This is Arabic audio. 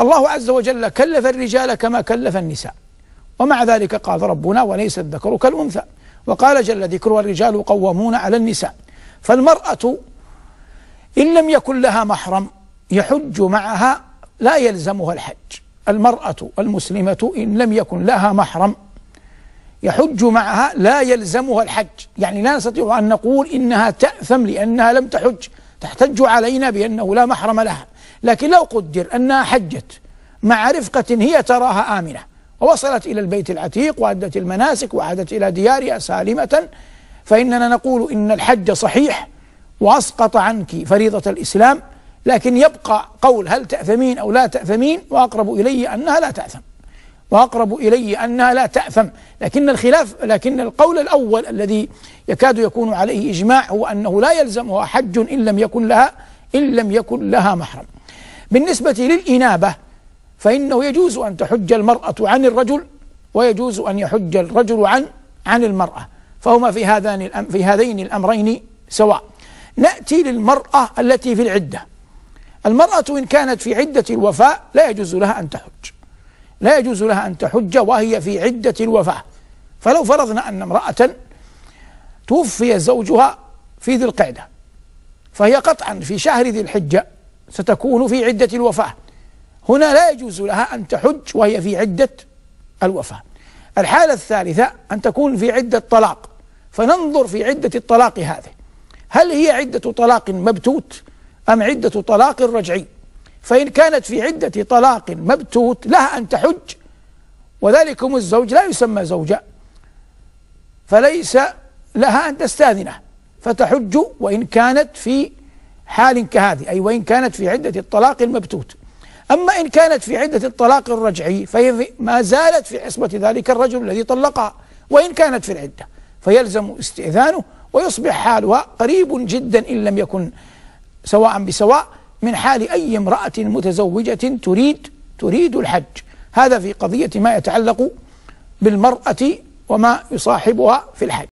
الله عز وجل كلف الرجال كما كلف النساء ومع ذلك قال ربنا وليس الذكر كالأنثى وقال جل ذكر والرجال قوامون على النساء فالمرأة إن لم يكن لها محرم يحج معها لا يلزمها الحج المرأة المسلمة إن لم يكن لها محرم يحج معها لا يلزمها الحج يعني لا نستطيع أن نقول إنها تأثم لأنها لم تحج تحتج علينا بأنه لا محرم لها لكن لو قدر أنها حجت مع رفقة هي تراها آمنة ووصلت إلى البيت العتيق وأدت المناسك وعادت إلى ديارها سالمة فإننا نقول إن الحج صحيح وأسقط عنك فريضة الإسلام لكن يبقى قول هل تأثمين أو لا تأثمين وأقرب إلي أنها لا تأثم وأقرب إلي أنها لا تأثم لكن الخلاف لكن القول الأول الذي يكاد يكون عليه إجماع هو أنه لا يلزمها حج إن لم يكن لها إن لم يكن لها محرم بالنسبة للإنابة فإنه يجوز أن تحج المرأة عن الرجل ويجوز أن يحج الرجل عن عن المرأة فهما في هذان في هذين الأمرين سواء نأتي للمرأة التي في العدة المرأة إن كانت في عدة الوفاء لا يجوز لها أن تحج لا يجوز لها أن تحج وهي في عدة الوفاة فلو فرضنا أن امرأة توفي زوجها في ذي القعدة فهي قطعا في شهر ذي الحجة ستكون في عدة الوفاة هنا لا يجوز لها أن تحج وهي في عدة الوفاة الحالة الثالثة أن تكون في عدة طلاق فننظر في عدة الطلاق هذه هل هي عدة طلاق مبتوت أم عدة طلاق رجعي فإن كانت في عدة طلاق مبتوت لها أن تحج وذلكم الزوج لا يسمى زوجة فليس لها أن تستاذنه فتحج وإن كانت في حال كهذه أي وإن كانت في عدة الطلاق المبتوت أما إن كانت في عدة الطلاق الرجعي فهي ما زالت في عصمة ذلك الرجل الذي طلقها وإن كانت في العدة فيلزم استئذانه ويصبح حالها قريب جدا إن لم يكن سواء بسواء من حال أي امرأة متزوجة تريد تريد الحج هذا في قضية ما يتعلق بالمرأة وما يصاحبها في الحج